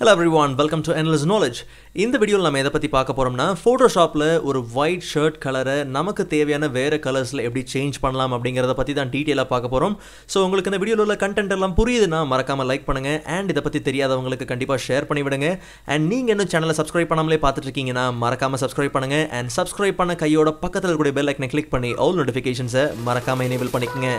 hello everyone welcome to analysis knowledge இந்த வீடியோவில் நம்ம எதை பற்றி பார்க்க போகிறோம்னா ஃபோட்டோஷாப்பில் ஒரு ஒயிட் ஷர்ட் கலரை நமக்கு தேவையான வேறு கலர்ஸில் எப்படி சேஞ்ச் பண்ணலாம் அப்படிங்கிறத பற்றி தான் டீட்டெயிலாக பார்க்க போகிறோம் ஸோ உங்களுக்கு இந்த வீடியோவில் உள்ள கண்டென்ட் எல்லாம் புரியுதுன்னா மறக்காமல் லைக் பண்ணுங்கள் அண்ட் இதை பற்றி தெரியாதவங்களுக்கு கண்டிப்பாக ஷேர் பண்ணிவிடுங்க அண்ட் நீங்கள் இன்னும் சேனலை சப்ஸ்கிரைப் பண்ணாமலே பார்த்துட்ருக்கீங்கன்னா மறக்காமல் சப்ஸ்கிரைப் பண்ணுங்கள் அண்ட் சப்ஸ்கிரைப் பண்ண கையோட பக்கத்தில் இருக்கக்கூடிய பெல் லைக்னை கிளிக் பண்ணி ஆல் நோட்டிஃபிகேஷன்ஸை மறக்காமல் எனேபிள் பண்ணிக்கோங்க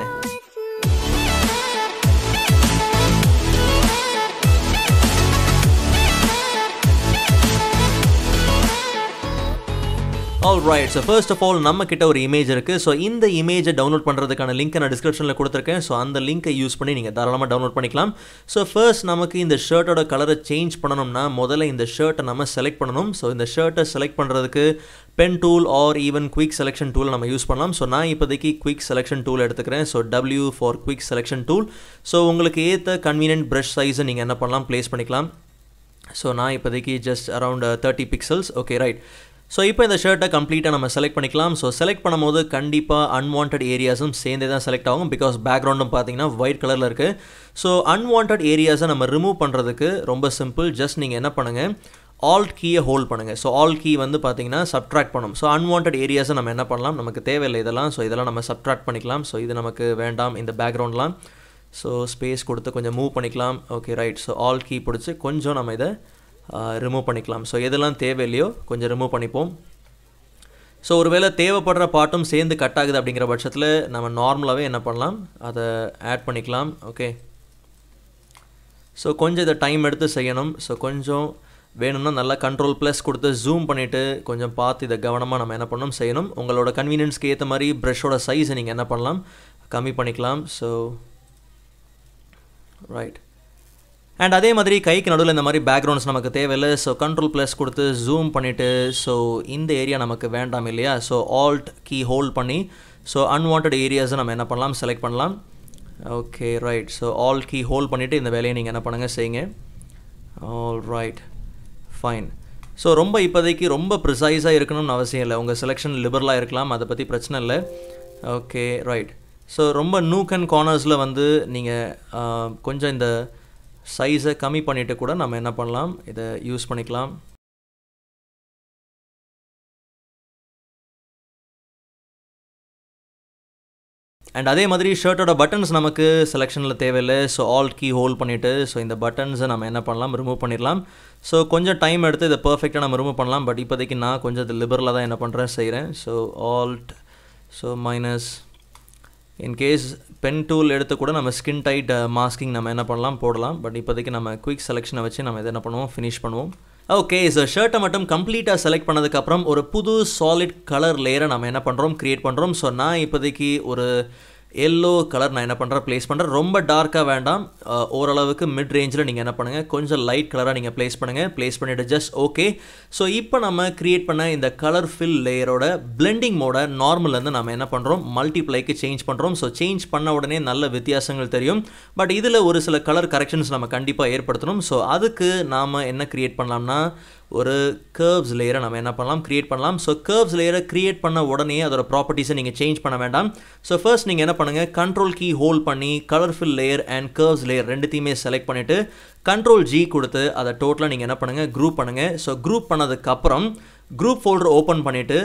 right so first of all நம்ம கிட்ட ஒரு இமேஜ் இருக்குது ஸோ இந்த இமேஜை டவுன்லோட் பண்ணுறதுக்கான லிங்க் நான் டிஸ்கிரிப்ஷனில் கொடுத்துருக்கேன் ஸோ அந்த லிங்க்கை யூஸ் பண்ணி நீங்கள் தாராளமாக டவுன்லோட் பண்ணிக்கலாம் ஸோ ஃபர்ஸ்ட் நமக்கு இந்த ஷர்ட்டோட கலரை சேஞ்ச் பண்ணணும்னா முதல்ல இந்த ஷர்ட்டை நம்ம செலக்ட் பண்ணணும் ஸோ இந்த ஷர்ட்டை செலக்ட் பண்ணுறதுக்கு pen tool or even quick selection tool நம்ம யூஸ் பண்ணலாம் ஸோ நான் இப்போதைக்கு குவிக் செலெக்ஷன் டூல் எடுத்துக்கிறேன் so W for quick selection tool so உங்களுக்கு ஏற்ற கன்வீனியன்ட் ப்ரஷ் சைஸை நீங்கள் என்ன பண்ணலாம் ப்ளேஸ் பண்ணிக்கலாம் ஸோ நான் இப்போதைக்கு just around thirty pixels okay right so இப்போ இந்த ஷர்ட்டை கம்ப்ளீட்டாக நம்ம செலக்ட் பண்ணிக்கலாம் ஸோ செலக்ட் பண்ணும்போது கண்டிப்பாக அன்வான்ட் ஏரியாஸும் சேர்ந்தே தான் செலக்ட் ஆகும் பிகாஸ் பேக்ரவுண்டும் பார்த்தீங்கன்னா ஒயிட் கலரில் இருக்குது ஸோ அன்வான்ட் ஏரியாஸை நம்ம ரிமூவ் பண்ணுறதுக்கு ரொம்ப சிம்பிள் ஜஸ்ட் நீங்கள் என்ன பண்ணுங்கள் ஆல்ட் கீயை ஹோல்ட் பண்ணுங்கள் ஸோ ஆல் கீ வந்து பார்த்தீங்கன்னா சப்ட்ராக்ட் பண்ணும் ஸோ அன்வான்ட் ஏரியாஸை நம்ம என்ன பண்ணலாம் நமக்கு தேவையில்லை இதெல்லாம் ஸோ இதெல்லாம் நம்ம சப்ட்ராக்ட் பண்ணிக்கலாம் ஸோ இது நமக்கு வேண்டாம் இந்த பேக்ரவுண்ட்லாம் ஸோ ஸ்பேஸ் கொடுத்து கொஞ்சம் மூவ் பண்ணிக்கலாம் okay right so alt key பிடிச்சி கொஞ்சம் நம்ம இதை ரிமூவ் பண்ணிக்கலாம் ஸோ எதெல்லாம் தேவையில்லையோ கொஞ்சம் ரிமூவ் பண்ணிப்போம் ஸோ ஒருவேளை தேவைப்படுற பாட்டும் சேர்ந்து கட் ஆகுது அப்படிங்கிற பட்சத்தில் நம்ம நார்மலாகவே என்ன பண்ணலாம் அதை ஆட் பண்ணிக்கலாம் ஓகே ஸோ கொஞ்சம் இதை டைம் எடுத்து செய்யணும் ஸோ கொஞ்சம் வேணும்னா நல்லா கண்ட்ரோல் ப்ளஸ் கொடுத்து ஜூம் பண்ணிவிட்டு கொஞ்சம் பார்த்து இதை கவனமாக நம்ம என்ன பண்ணணும் செய்யணும் உங்களோட கன்வீனியன்ஸ்க்கு ஏற்ற மாதிரி ப்ரெஷ்ஷோட சைஸை நீங்கள் என்ன பண்ணலாம் கம்மி பண்ணிக்கலாம் ஸோ ரைட் அண்ட் அதே மாதிரி கைக்கு நடுவில் இந்த மாதிரி பேக்ரவுண்ட்ஸ் நமக்கு தேவையில்லை ஸோ கண்ட்ரோல் ப்ளஸ் கொடுத்து ஜூம் பண்ணிவிட்டு ஸோ இந்த ஏரியா நமக்கு வேண்டாம் இல்லையா ஸோ ஆல்ட் கீ ஹோல்ட் பண்ணி ஸோ அன்வான்ட் ஏரியாஸை நம்ம என்ன பண்ணலாம் செலக்ட் பண்ணலாம் okay right so alt key hold பண்ணிவிட்டு இந்த வேலையை நீங்கள் என்ன பண்ணுங்கள் செய்யுங்க ஆல் ரைட் ஃபைன் ஸோ ரொம்ப இப்போதைக்கு ரொம்ப ப்ரிசைஸாக இருக்கணும்னு அவசியம் இல்லை உங்கள் செலெக்ஷன் லிபரலாக இருக்கலாம் அதை பற்றி பிரச்சனை இல்லை ஓகே ரைட் ஸோ ரொம்ப நூக் அண்ட் கார்னர்ஸில் வந்து நீங்கள் கொஞ்சம் இந்த சைஸை கம்மி பண்ணிவிட்டு கூட நம்ம என்ன பண்ணலாம் இதை யூஸ் பண்ணிக்கலாம் அண்ட் அதே மாதிரி ஷர்ட்டோட பட்டன்ஸ் நமக்கு செலெக்ஷனில் தேவையில்லை ஸோ ஆல் கீ ஹோல்ட் பண்ணிவிட்டு ஸோ இந்த பட்டன்ஸை நம்ம என்ன பண்ணலாம் ரிமூவ் பண்ணிடலாம் ஸோ கொஞ்சம் டைம் எடுத்து இதை பர்ஃபெக்டாக நம்ம ரிமூவ் பண்ணலாம் பட் இப்போதைக்கு நான் கொஞ்சம் இது லிபரலாக தான் என்ன பண்ணுறேன் செய்கிறேன் so alt so minus in case pen tool எடுத்து கூட நம்ம ஸ்கின் டைட் மாஸ்கிங் நம்ம என்ன பண்ணலாம் போடலாம் பட் இப்போதைக்கு நம்ம குயிக் செலெக்ஷனை வச்சு நம்ம இதை என்ன பண்ணுவோம் ஃபினிஷ் பண்ணுவோம் ஓகே ஸோ ஷர்ட்டை மட்டும் கம்ப்ளீட்டாக செலக்ட் பண்ணதுக்கப்புறம் ஒரு புது சாலிட் கலர் லேயரை நம்ம என்ன பண்ணுறோம் க்ரியேட் பண்ணுறோம் ஸோ நான் இப்போதைக்கு ஒரு எல்லோ கலர் நான் என்ன பண்ணுறேன் ப்ளேஸ் பண்ணுறேன் ரொம்ப டார்க்காக வேண்டாம் ஓரளவுக்கு மிட் ரேஞ்சில் நீங்கள் என்ன பண்ணுங்கள் கொஞ்சம் லைட் கலராக நீங்கள் ப்ளேஸ் பண்ணுங்கள் ப்ளேஸ் பண்ணிவிட்டு ஜஸ்ட் ஓகே ஸோ இப்போ நம்ம க்ரியேட் பண்ண இந்த கலர் ஃபில் லேயரோட பிளெண்டிங் மோட நார்மல்லேருந்து நம்ம என்ன பண்ணுறோம் மல்டிப்ளைக்கு சேஞ்ச் பண்ணுறோம் ஸோ சேஞ்ச் பண்ண உடனே நல்ல வித்தியாசங்கள் தெரியும் பட் இதில் ஒரு சில கலர் கரெக்ஷன்ஸ் நம்ம கண்டிப்பாக ஏற்படுத்தணும் ஸோ அதுக்கு நாம் என்ன க்ரியேட் பண்ணலாம்னா ஒரு கேர்வ்ஸ் லேயரை நம்ம என்ன பண்ணலாம் க்ரியேட் பண்ணலாம் ஸோ கேர்வ்ஸ் லேயரை க்ரியேட் பண்ண உடனே அதோட ப்ராப்பர்ட்டிஸை நீங்கள் சேஞ்ச் பண்ண வேண்டாம் ஸோ ஃபர்ஸ்ட் நீங்கள் என்ன பண்ணுங்கள் கண்ட்ரோல் கீ ஹோல்ட் பண்ணி colourful layer and curves layer ரெண்டுத்தையுமே செலக்ட் பண்ணிவிட்டு கண்ட்ரோல் ஜி கொடுத்து அதை டோட்டலாக நீங்கள் என்ன பண்ணுங்கள் குரூப் பண்ணுங்கள் ஸோ குரூப் பண்ணதுக்கப்புறம் குரூப் ஃபோல்டர் ஓப்பன் பண்ணிவிட்டு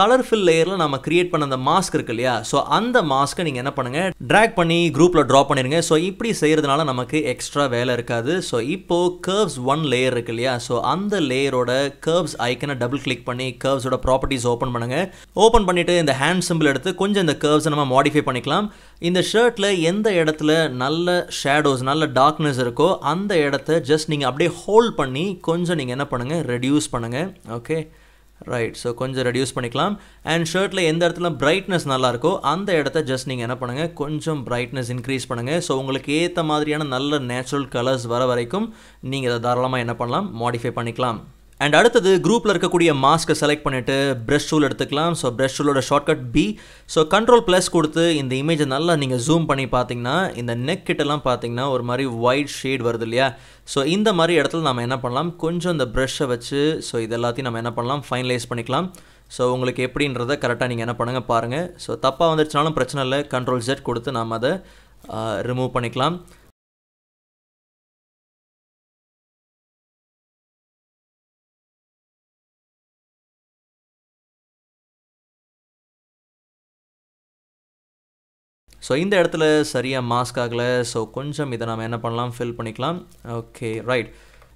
கலர்ஃபுல் லேயரில் நம்ம கிரியேட் பண்ண அந்த மாஸ்க் இருக்கு இல்லையா ஸோ அந்த மாஸ்க்கை நீங்கள் என்ன பண்ணுங்கள் ட்ராக் பண்ணி குரூப்பில் ட்ரா பண்ணிடுங்க ஸோ இப்படி செய்கிறதுனால நமக்கு எக்ஸ்ட்ரா வேலை இருக்காது ஸோ இப்போது கர்வ்ஸ் ஒன் லேயர் இருக்கு இல்லையா ஸோ அந்த லேயரோட கர்வ்ஸ் ஐக்கனை டபுள் கிளிக் பண்ணி கர்வ்ஸோட ப்ராப்பர்ட்டிஸ் ஓப்பன் பண்ணுங்கள் ஓப்பன் பண்ணிவிட்டு இந்த ஹேண்ட் சிம்பிள் எடுத்து கொஞ்சம் இந்த கர்வ்ஸை நம்ம மாடிஃபை பண்ணிக்கலாம் இந்த ஷர்ட்டில் எந்த இடத்துல நல்ல ஷேடோஸ் நல்ல டார்க்னஸ் இருக்கோ அந்த இடத்த ஜஸ்ட் நீங்கள் அப்படியே ஹோல்ட் பண்ணி கொஞ்சம் நீங்கள் என்ன பண்ணுங்கள் ரெடியூஸ் பண்ணுங்கள் ஓகே ரைட் ஸோ கொஞ்சம் ரெடியூஸ் பண்ணிக்கலாம் அண்ட் ஷர்ட்டில் எந்த இடத்துல பிரைட்னஸ் நல்லாயிருக்கோ அந்த இடத்த ஜஸ்ட் நீங்கள் என்ன பண்ணுங்கள் கொஞ்சம் பிரைட்னஸ் இன்க்ரீஸ் பண்ணுங்கள் ஸோ உங்களுக்கு ஏற்ற மாதிரியான நல்ல நேச்சுரல் கலர்ஸ் வர வரைக்கும் நீங்கள் அதை தாராளமாக என்ன பண்ணலாம் மாடிஃபை பண்ணிக்கலாம் அண்ட் அடுத்தது குரூப்பில் இருக்கக்கூடிய மாஸ்க்கை செலக்ட் பண்ணிவிட்டு ப்ரெஷ் ஷூல் எடுத்துக்கலாம் ஸோ ப்ரெஷ் ஷூலோட shortcut B so control plus கொடுத்து இந்த இமேஜை நல்லா நீங்கள் ஜூம் பண்ணி பார்த்தீங்கன்னா இந்த நெக் கிட்டலாம் பார்த்தீங்கன்னா ஒரு மாதிரி ஒயிட் ஷேட் வருது இல்லையா ஸோ இந்த மாதிரி இடத்துல நம்ம என்ன பண்ணலாம் கொஞ்சம் இந்த ப்ரெஷ்ஷை வச்சு ஸோ இது எல்லாத்தையும் நம்ம என்ன பண்ணலாம் ஃபைனலைஸ் பண்ணிக்கலாம் ஸோ உங்களுக்கு எப்படின்றத கரெக்டாக நீங்கள் என்ன பண்ணுங்கள் பாருங்கள் ஸோ தப்பாக வந்துருச்சுனாலும் பிரச்சனை இல்லை கண்ட்ரோல் ஜெட் கொடுத்து நாம் அதை ரிமூவ் பண்ணிக்கலாம் ஸோ இந்த இடத்துல சரியாக மாஸ்க் ஆகலை ஸோ கொஞ்சம் இதை நம்ம என்ன பண்ணலாம் ஃபில் பண்ணிக்கலாம் ஓகே ரைட்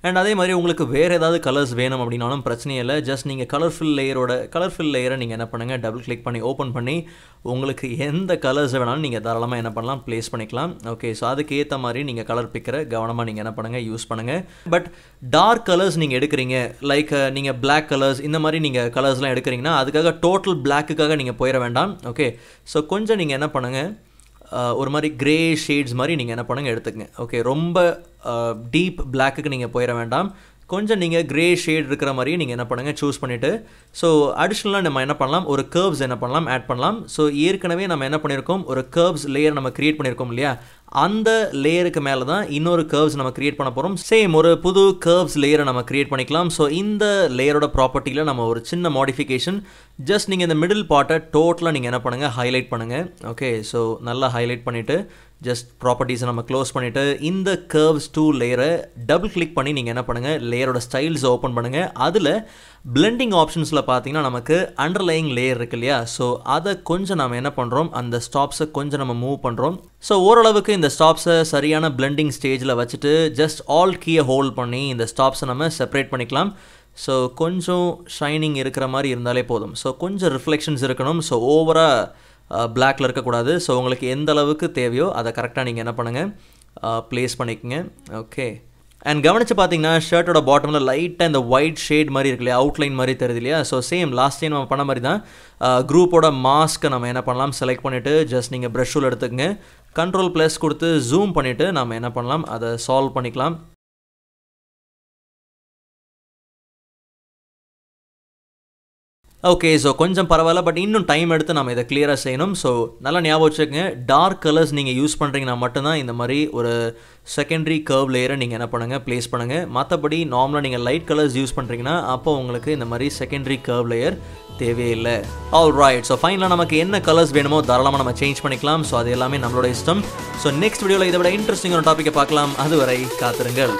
அண்ட் அதே மாதிரி உங்களுக்கு வேறு ஏதாவது கலர்ஸ் வேணும் அப்படின்னாலும் பிரச்சனையே இல்லை ஜஸ்ட் நீங்கள் கலர்ஃபுல் லேயரோட கலர்ஃபுல் லேயரை நீங்கள் என்ன பண்ணுங்கள் டபுள் கிளிக் பண்ணி ஓப்பன் பண்ணி உங்களுக்கு எந்த கலர்ஸ் வேணாலும் நீங்கள் தாராளமாக என்ன பண்ணலாம் ப்ளேஸ் பண்ணிக்கலாம் ஓகே ஸோ அதுக்கு ஏற்ற மாதிரி நீங்கள் கலர் பிக்கிற கவனமாக நீங்கள் என்ன பண்ணுங்கள் யூஸ் பண்ணுங்கள் பட் டார்க் கலர்ஸ் நீங்கள் எடுக்கிறீங்க லைக் நீங்கள் பிளாக் கலர்ஸ் இந்த மாதிரி நீங்கள் கலர்ஸ்லாம் எடுக்கிறீங்கன்னா அதுக்காக டோட்டல் பிளாக்குக்காக நீங்கள் போயிட வேண்டாம் ஓகே ஸோ கொஞ்சம் நீங்கள் என்ன பண்ணுங்கள் ஒரு மாதிரி க்ரே ஷேட்ஸ் மாதிரி நீங்கள் என்ன பண்ணுங்கள் எடுத்துக்கங்க ஓகே ரொம்ப டீப் பிளாக்குக்கு நீங்கள் போயிட வேண்டாம் கொஞ்சம் நீங்கள் க்ரே ஷேட் இருக்கிற மாதிரியே நீங்கள் என்ன பண்ணுங்கள் சூஸ் பண்ணிவிட்டு ஸோ அடிஷ்னலாக நம்ம என்ன பண்ணலாம் ஒரு கர்வ்ஸ் என்ன பண்ணலாம் ஆட் பண்ணலாம் ஸோ ஏற்கனவே நம்ம என்ன பண்ணியிருக்கோம் ஒரு கர்வ்ஸ் லேயர் நம்ம க்ரியேட் பண்ணியிருக்கோம் இல்லையா அந்த லேயருக்கு மேலே தான் இன்னொரு கர்வ்ஸ் நம்ம க்ரியேட் பண்ண போகிறோம் சேம் ஒரு புது கர்வ்ஸ் லேயரை நம்ம க்ரியேட் பண்ணிக்கலாம் ஸோ இந்த லேயரோட ப்ராப்பர்ட்டியில் நம்ம ஒரு சின்ன மாடிஃபிகேஷன் ஜஸ்ட் நீங்கள் இந்த மிடில் பார்ட்டை டோட்டலாக நீங்கள் என்ன பண்ணுங்கள் ஹைலைட் பண்ணுங்கள் ஓகே ஸோ நல்லா ஹைலைட் பண்ணிவிட்டு ஜஸ்ட் ப்ராப்பர்ட்டிஸை நம்ம க்ளோஸ் பண்ணிவிட்டு இந்த கர்வ்ஸ் டூ லேயரை டபுள் கிளிக் பண்ணி நீங்கள் என்ன பண்ணுங்கள் லேயரோட ஸ்டைல்ஸ் ஓப்பன் பண்ணுங்கள் அதில் பிளெண்டிங் ஆப்ஷன்ஸில் பார்த்தீங்கன்னா நமக்கு அண்டர்லைங் லேயர் இருக்கு இல்லையா ஸோ அதை கொஞ்சம் நம்ம என்ன பண்ணுறோம் அந்த ஸ்டாப்ஸை கொஞ்சம் நம்ம மூவ் பண்ணுறோம் ஸோ ஓரளவுக்கு இந்த ஸ்டாப்ஸை சரியான பிளெண்டிங் ஸ்டேஜில் வச்சுட்டு ஜஸ்ட் ஆல் கீயை ஹோல்ட் பண்ணி இந்த ஸ்டாப்ஸை நம்ம செப்பரேட் பண்ணிக்கலாம் ஸோ கொஞ்சம் ஷைனிங் இருக்கிற மாதிரி இருந்தாலே போதும் ஸோ கொஞ்சம் ரிஃப்ளெக்ஷன்ஸ் இருக்கணும் ஸோ ஓவராக பிளாக்கில் இருக்கக்கூடாது ஸோ உங்களுக்கு எந்த அளவுக்கு தேவையோ அதை கரெக்டாக நீங்கள் என்ன பண்ணுங்கள் ப்ளேஸ் பண்ணிக்கோங்க ஓகே அண்ட் கவனித்து பார்த்தீங்கன்னா ஷர்ட்டோட பாட்டமில் லைட்டாக இந்த ஒயிட் ஷேட் மாதிரி இருக்கு இல்லையா அவுட்லைன் மாதிரி தெரியுது இல்லையா ஸோ சேம் லாஸ்ட் டைம் நம்ம பண்ண மாதிரி தான் குரூப்போட மாஸ்க்கை நம்ம என்ன பண்ணலாம் செலக்ட் பண்ணிவிட்டு ஜஸ்ட் நீங்கள் ப்ரெஷ்ஷூல் எடுத்துக்கோங்க கண்ட்ரோல் ப்ளஸ் கொடுத்து ஜூம் பண்ணிவிட்டு நம்ம என்ன பண்ணலாம் அதை சால்வ் பண்ணிக்கலாம் ஓகே ஸோ கொஞ்சம் பரவாயில்ல பட் இன்னும் டைம் எடுத்து நம்ம இதை கிளியராக செய்யணும் ஸோ நல்லா ஞாபகம் வச்சுக்கோங்க டார்க் கலர்ஸ் நீங்கள் யூஸ் பண்ணுறீங்கன்னா மட்டும்தான் இந்த மாதிரி ஒரு செகண்டரி கர்வ் லேயரை நீங்கள் என்ன பண்ணுங்கள் ப்ளேஸ் பண்ணுங்கள் மற்றபடி நார்மலாக நீங்கள் லைட் கலர்ஸ் யூஸ் பண்ணுறீங்கன்னா அப்போ உங்களுக்கு இந்த மாதிரி செகண்டரி கர்வ் லேயர் தேவையில்லை ஆல் ராய்ட் ஸோ ஃபைனலாக நமக்கு என்ன கலர்ஸ் வேணுமோ தாராளமாக நம்ம சேஞ்ச் பண்ணிக்கலாம் ஸோ அது எல்லாமே நம்மளோட இஷ்டம் ஸோ நெக்ஸ்ட் வீடியோவில் இதை விட ஒரு டாப்பிக்கை பார்க்கலாம் அதுவரை காத்திருங்கள்